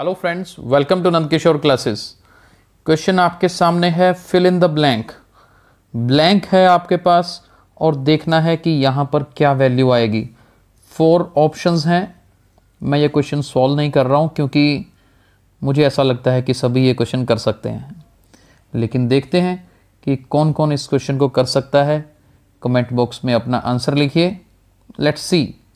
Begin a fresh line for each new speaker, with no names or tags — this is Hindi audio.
hello friends welcome to Nandkishore classes question आपके सामने है fill in the blank blank है आपके पास और देखना है कि यहाँ पर क्या वैल्यू आएगी फोर ऑप्शंस हैं मैं ये क्वेश्चन सॉल्व नहीं कर रहा हूँ क्योंकि मुझे ऐसा लगता है कि सभी ये क्वेश्चन कर सकते हैं लेकिन देखते हैं कि कौन कौन इस क्वेश्चन को कर सकता है कमेंट बॉक्स में अपना आंसर लिखिए लेट्स सी